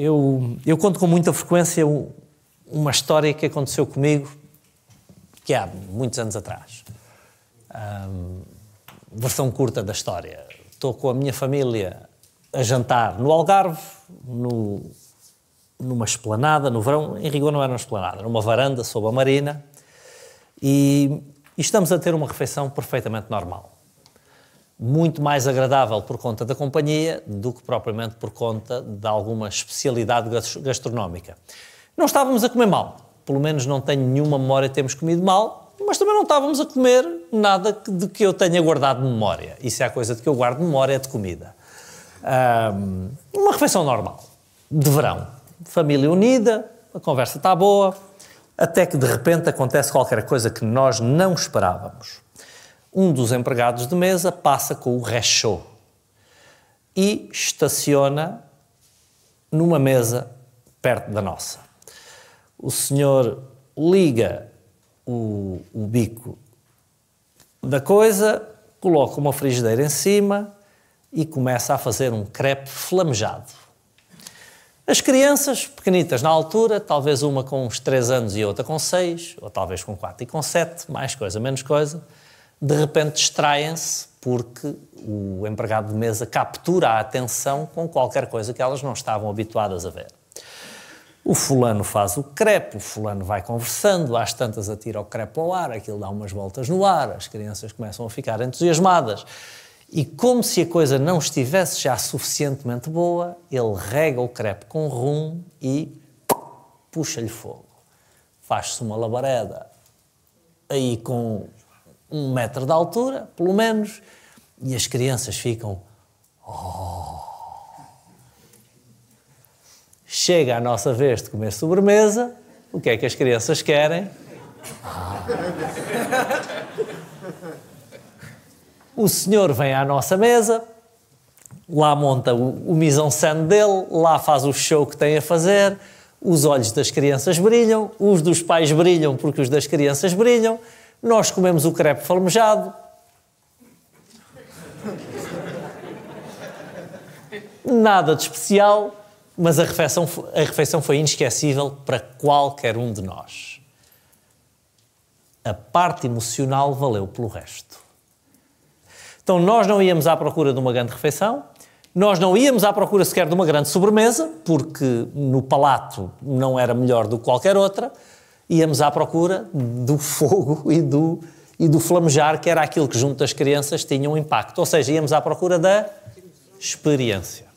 Eu, eu conto com muita frequência uma história que aconteceu comigo que é há muitos anos atrás. Um, versão curta da história. Estou com a minha família a jantar no Algarve, no, numa esplanada, no verão, em rigor não era uma esplanada, era uma varanda sob a marina, e, e estamos a ter uma refeição perfeitamente normal muito mais agradável por conta da companhia do que propriamente por conta de alguma especialidade gastronómica. Não estávamos a comer mal, pelo menos não tenho nenhuma memória de termos comido mal, mas também não estávamos a comer nada de que eu tenha guardado memória. Isso é a coisa de que eu guardo memória é de comida. Um, uma refeição normal, de verão. Família unida, a conversa está boa, até que de repente acontece qualquer coisa que nós não esperávamos um dos empregados de mesa passa com o rechô e estaciona numa mesa perto da nossa. O senhor liga o, o bico da coisa, coloca uma frigideira em cima e começa a fazer um crepe flamejado. As crianças, pequenitas na altura, talvez uma com uns 3 anos e outra com 6, ou talvez com 4 e com 7, mais coisa, menos coisa, de repente distraem-se porque o empregado de mesa captura a atenção com qualquer coisa que elas não estavam habituadas a ver. O fulano faz o crepe, o fulano vai conversando, às tantas atira o crepe ao ar, aquilo dá umas voltas no ar, as crianças começam a ficar entusiasmadas. E como se a coisa não estivesse já suficientemente boa, ele rega o crepe com rum e puxa-lhe fogo. Faz-se uma labareda. Aí com um metro de altura, pelo menos, e as crianças ficam. Oh. Chega a nossa vez de comer sobremesa, o que é que as crianças querem? Ah. O senhor vem à nossa mesa, lá monta o, o mise dele, lá faz o show que tem a fazer, os olhos das crianças brilham, os dos pais brilham porque os das crianças brilham, nós comemos o crepe falmejado. Nada de especial, mas a refeição, a refeição foi inesquecível para qualquer um de nós. A parte emocional valeu pelo resto. Então, nós não íamos à procura de uma grande refeição, nós não íamos à procura sequer de uma grande sobremesa, porque no palato não era melhor do que qualquer outra íamos à procura do fogo e do, e do flamejar, que era aquilo que junto às crianças tinha um impacto. Ou seja, íamos à procura da experiência.